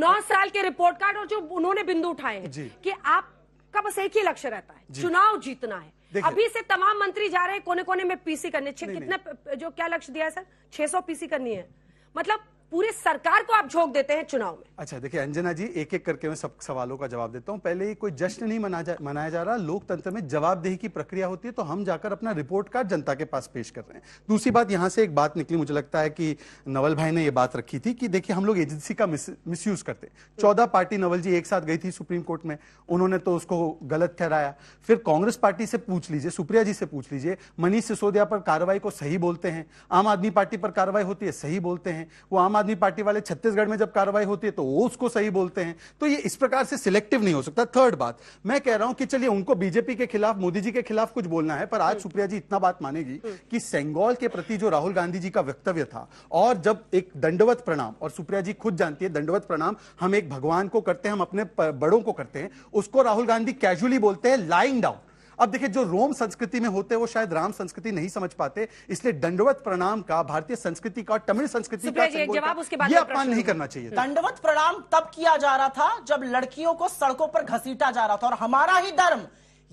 नौ साल के report card और जो उन्होंने बिंदु उठाए हैं कि आपका बस एक ही लक्ष्य रहता है चुनाव जीतना है अभी से तमाम मंत्री जा रहे हैं कोने कोने में पीसी करने कितने जो क्या लक्ष्य दिया है सर छह पीसी करनी है मतलब पूरे सरकार को आप झोंक देते हैं चुनाव में अच्छा देखिए अंजना जी एक एक करके मैं सब सवालों का जवाब देता हूँ पहले ये कोई जश्न नहीं मना जा, मनाया जा रहा लोकतंत्र में जवाबदेही की प्रक्रिया होती है तो हम जाकर अपना रिपोर्ट कार्ड जनता के पास पेश कर रहे हैं दूसरी बात यहाँ से एक बात निकली मुझे लगता है कि नवल भाई ने ये बात रखी थी कि देखिए हम लोग एजेंसी का मिस, मिस करते चौदह पार्टी नवल जी एक साथ गई थी सुप्रीम कोर्ट में उन्होंने तो उसको गलत ठहराया फिर कांग्रेस पार्टी से पूछ लीजिए सुप्रिया जी से पूछ लीजिए मनीष सिसोदिया पर कार्रवाई को सही बोलते हैं आम आदमी पार्टी पर कार्रवाई होती है सही बोलते हैं वो आम आदमी पार्टी वाले छत्तीसगढ़ में जब कार्रवाई होती है तो वो उसको सही बोलते हैं तो ये इस प्रकार से सिलेक्टिव नहीं हो सकता थर्ड बात मैं कह रहा हूं कि चलिए उनको बीजेपी के खिलाफ मोदी जी के खिलाफ कुछ बोलना है पर आज हम्म। सुप्रिया जी इतना बात मानेगी हम्म। कि सेंगोल के प्रति जो राहुल गांधी जी का वक्तव्य था और जब एक दंडवत प्रणाम और सुप्रिया जी खुद जानती है दंडवत प्रणाम हम एक भगवान को करते हैं हम अपने बड़ों को करते हैं उसको राहुल गांधी कैजुअली बोलते हैं लाइंग डाउन अब देखिए जो रोम संस्कृति में होते वो शायद राम संस्कृति नहीं समझ पाते इसलिए दंडवत प्रणाम का भारतीय संस्कृति का तमिल संस्कृति का जवाब उसके बाद अपमान नहीं करना चाहिए दंडवत प्रणाम तब किया जा रहा था जब लड़कियों को सड़कों पर घसीटा जा रहा था और हमारा ही धर्म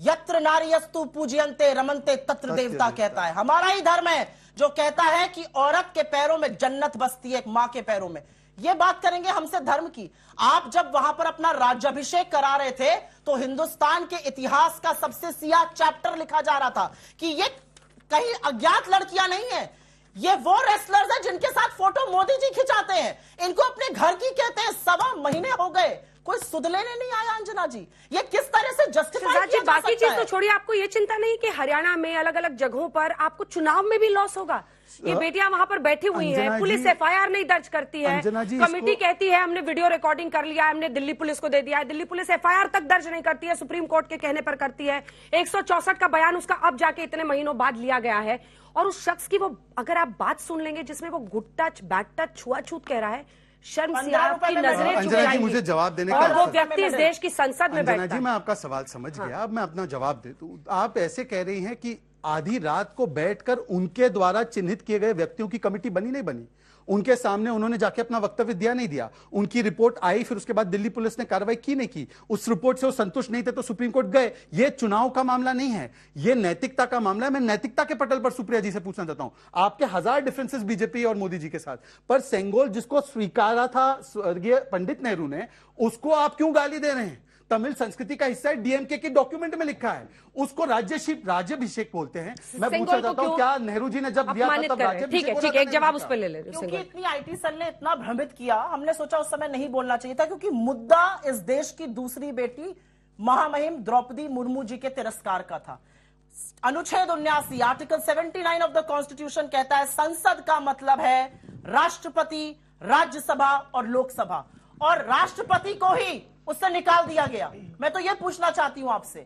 यत्र नारियस्तु पूजयंते रमनते तत्र देवता कहता है हमारा ही धर्म है जो कहता है कि औरत के पैरों में जन्नत बसती है माँ के पैरों में ये बात करेंगे हमसे धर्म की आप जब वहां पर अपना राज्यभिषेक करा रहे थे तो हिंदुस्तान के इतिहास का सबसे सिया चैप्टर लिखा जा रहा था कि ये कहीं अज्ञात लड़कियां नहीं है ये वो रेसलर्स हैं जिनके साथ फोटो मोदी जी खिंचाते हैं इनको अपने घर की कहते हैं सवा महीने हो गए कोई सुध लेने नहीं आया अंजना जी ये किस तरह से जस्टिफाई किया बाकी चीज तो छोड़िए आपको ये चिंता नहीं कि हरियाणा में अलग अलग जगहों पर आपको चुनाव में भी लॉस होगा ये बेटियां वहां पर बैठी हुई हैं पुलिस एफआईआर नहीं दर्ज करती है कमेटी कहती है हमने वीडियो रिकॉर्डिंग कर लिया हमने दिल्ली पुलिस को दे दिया है दिल्ली पुलिस एफआईआर तक दर्ज नहीं करती है सुप्रीम कोर्ट के कहने पर करती है एक का बयान उसका अब जाके इतने महीनों बाद लिया गया है और उस शख्स की वो अगर आप बात सुन लेंगे जिसमें वो गुड टच बैड टच छुआछूत कह रहा है शर्म से मुझे जवाब देने का वो व्यक्ति इस देश की संसद में बैठा जी मैं आपका सवाल समझ हाँ। गया अब मैं अपना जवाब दे दू आप ऐसे कह रही हैं कि आधी रात को बैठकर उनके द्वारा चिन्हित किए गए व्यक्तियों की कमेटी बनी नहीं बनी उनके सामने उन्होंने जाके अपना वक्तव्य दिया नहीं दिया उनकी रिपोर्ट आई फिर उसके बाद दिल्ली पुलिस ने कार्रवाई की नहीं की उस रिपोर्ट से वो संतुष्ट नहीं थे तो सुप्रीम कोर्ट गए ये चुनाव का मामला नहीं है ये नैतिकता का मामला है मैं नैतिकता के पटल पर सुप्रिया जी से पूछना चाहता हूं आपके हजार डिफरेंसेस बीजेपी और मोदी जी के साथ पर सेंगोल जिसको स्वीकारा था स्वर्गीय पंडित नेहरू ने उसको आप क्यों गाली दे रहे हैं तमिल संस्कृति का हिस्सा है डीएमके के डॉक्यूमेंट में लिखा है उसको राज्यशिप राज्यभिषेक बोलते हैं मैं पूछना चाहता हूँ क्या नेहरू जी ने जब दिया ठीक है एक जवाब उस पर ले ले क्योंकि इतनी आईटी सेल ने इतना भ्रमित किया हमने सोचा उस समय नहीं बोलना चाहिए था क्योंकि मुद्दा इस देश की दूसरी बेटी महामहिम द्रौपदी मुर्मू जी के तिरस्कार का था अनुच्छेद उन्यासी आर्टिकल 79 ऑफ द कॉन्स्टिट्यूशन कहता है संसद का मतलब है राष्ट्रपति राज्यसभा और लोकसभा और राष्ट्रपति को ही उससे निकाल दिया गया मैं तो यह पूछना चाहती हूं आपसे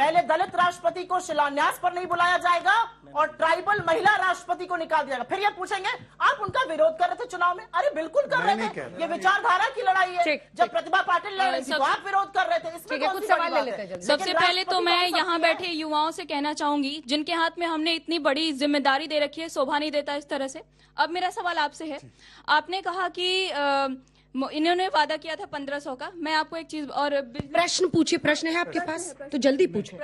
पहले दलित राष्ट्रपति को शिलान्यास पर नहीं बुलाया जाएगा और ट्राइबल महिला राष्ट्रपति को निकाल दिया जाएगा फिर ये पूछेंगे आप उनका विरोध कर रहे थे चुनाव में अरे बिल्कुल कर रहे थे ये विचारधारा की लड़ाई है जब प्रतिभा पाटिल लड़ रही थी आप विरोध कर रहे थे कुछ सवाल ले लेते सबसे पहले तो मैं यहाँ बैठे युवाओं से कहना चाहूंगी जिनके हाथ में हमने इतनी बड़ी जिम्मेदारी दे रखी है शोभा नहीं देता इस तरह से अब मेरा सवाल आपसे है आपने कहा कि इन्होंने वादा किया था पंद्रह सौ का मैं आपको एक चीज और प्रश्न पूछिए प्रश्न है आपके पास तो जल्दी पूछो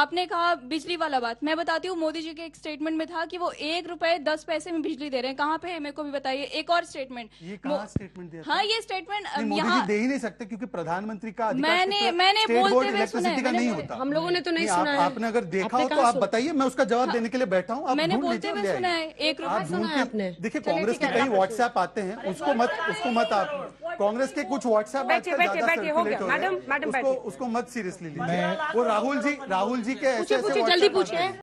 आपने कहा बिजली वाला बात मैं बताती हूँ मोदी जी के एक स्टेटमेंट में था कि वो एक रुपए दस पैसे में बिजली दे रहे हैं कहाँ पे है मेरे को भी बताइए एक और स्टेटमेंट ये स्टेटमेंट दिया हाँ ये स्टेटमेंट यहाँ दे ही नहीं सकते क्योंकि प्रधानमंत्री का मैंने मैंने बोलते हुए सुना है नहीं होता हम लोगों ने तो नहीं सुना आपने अगर देखा हो तो आप बताइए मैं उसका जवाब देने के लिए बैठा हूँ मैंने बोलते हुए सुना है एक रुपए सुना है आपने देखिए कांग्रेस के कई व्हाट्सएप आते हैं उसको मत उसको मत आप कांग्रेस के कुछ व्हाट्सएप बैठे बैठे बैठे हो गया मैडम मैडम उसको, उसको मत सीरियसली लीजिए वो राहुल जी राहुल जी के ऐसे जल्दी पूछे